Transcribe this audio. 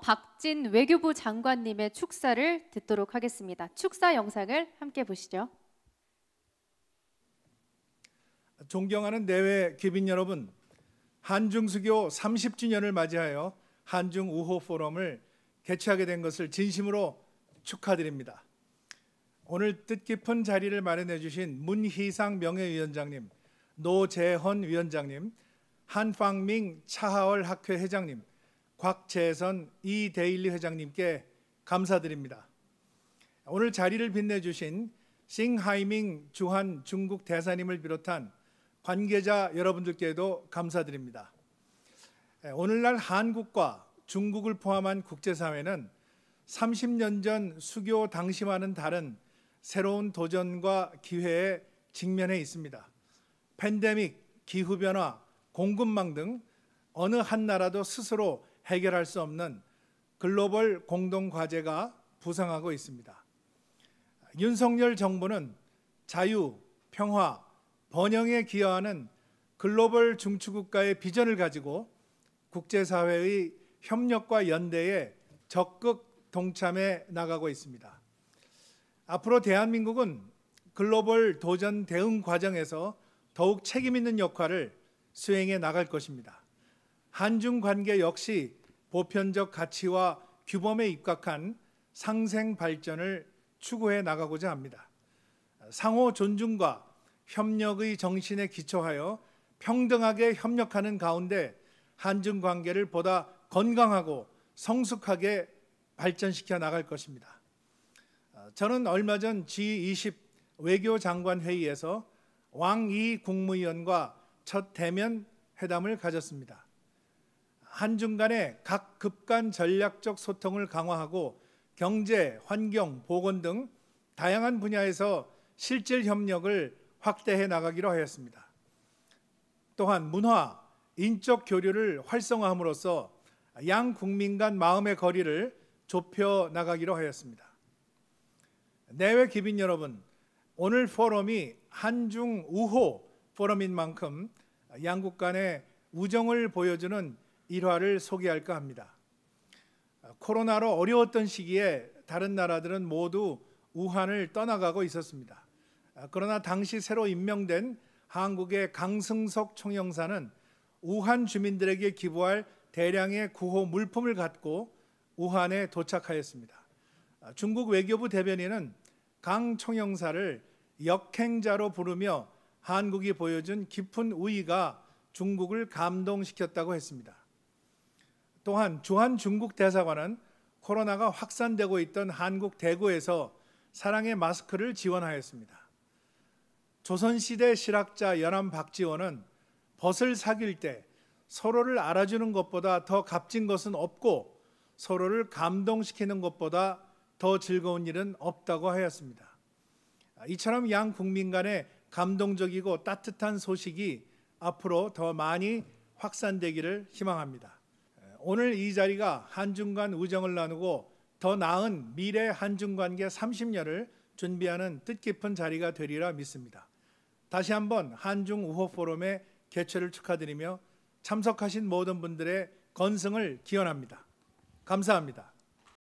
곽진 외교부 장관님의 축사를 듣도록 하겠습니다. 축사 영상을 함께 보시죠. 존경하는 내외 기빈 여러분, 한중수교 30주년을 맞이하여 한중 우호 포럼을 개최하게 된 것을 진심으로 축하드립니다. 오늘 뜻깊은 자리를 마련해 주신 문희상 명예위원장님, 노재헌 위원장님, 한팡밍 차하월 학회 회장님, 곽재선 이데일리 회장님께 감사드립니다. 오늘 자리를 빛내주신 싱하이밍 주한 중국 대사님을 비롯한 관계자 여러분들께도 감사드립니다. 오늘날 한국과 중국을 포함한 국제사회는 30년 전 수교 당시와는 다른 새로운 도전과 기회에 직면해 있습니다. 팬데믹, 기후변화, 공급망 등 어느 한 나라도 스스로 해결할 수 없는 글로벌 공동 과제가 부상하고 있습니다. 윤석열 정부는 자유, 평화, 번영에 기여하는 글로벌 중추국가의 비전을 가지고 국제사회의 협력과 연대에 적극 동참해 나가고 있습니다. 앞으로 대한민국은 글로벌 도전 대응 과정에서 더욱 책임 있는 역할을 수행해 나갈 것입니다. 한중 관계 역시 보편적 가치와 규범에 입각한 상생 발전을 추구해 나가고자 합니다. 상호 존중과 협력의 정신에 기초하여 평등하게 협력하는 가운데 한중 관계를 보다 건강하고 성숙하게 발전시켜 나갈 것입니다. 어, 저는 얼마 전 G20 외교장관 회의에서 왕이 국무위원과 첫 대면 회담을 가졌습니다. 한중간의각 급간 전략적 소통을 강화하고 경제, 환경, 보건 등 다양한 분야에서 실질 협력을 확대해 나가기로 하였습니다. 또한 문화, 인적 교류를 활성화함으로써 양 국민 간 마음의 거리를 좁혀 나가기로 하였습니다. 내외 기빈 여러분, 오늘 포럼이 한중 우호 포럼인 만큼 양국 간의 우정을 보여주는 일화를 소개할까 합니다. 코로나로 어려웠던 시기에 다른 나라들은 모두 우한을 떠나가고 있었습니다. 그러나 당시 새로 임명된 한국의 강승석 총영사는 우한 주민들에게 기부할 대량의 구호 물품을 갖고 우한에 도착하였습니다. 중국 외교부 대변인은 강 총영사를 역행자로 부르며 한국이 보여준 깊은 우위가 중국을 감동시켰다고 했습니다. 또한 주한 중국 대사관은 코로나가 확산되고 있던 한국 대구에서 사랑의 마스크를 지원하였습니다. 조선시대 실학자 연암 박지원은 벗을 사귈 때 서로를 알아주는 것보다 더 값진 것은 없고 서로를 감동시키는 것보다 더 즐거운 일은 없다고 하였습니다. 이처럼 양 국민 간의 감동적이고 따뜻한 소식이 앞으로 더 많이 확산되기를 희망합니다. 오늘 이 자리가 한중간 우정을 나누고 더 나은 미래 한중 관계 30년을 준비하는 뜻깊은 자리가 되리라 믿습니다. 다시 한번 한중 우호 포럼의 개최를 축하드리며 참석하신 모든 분들의 건승을 기원합니다. 감사합니다.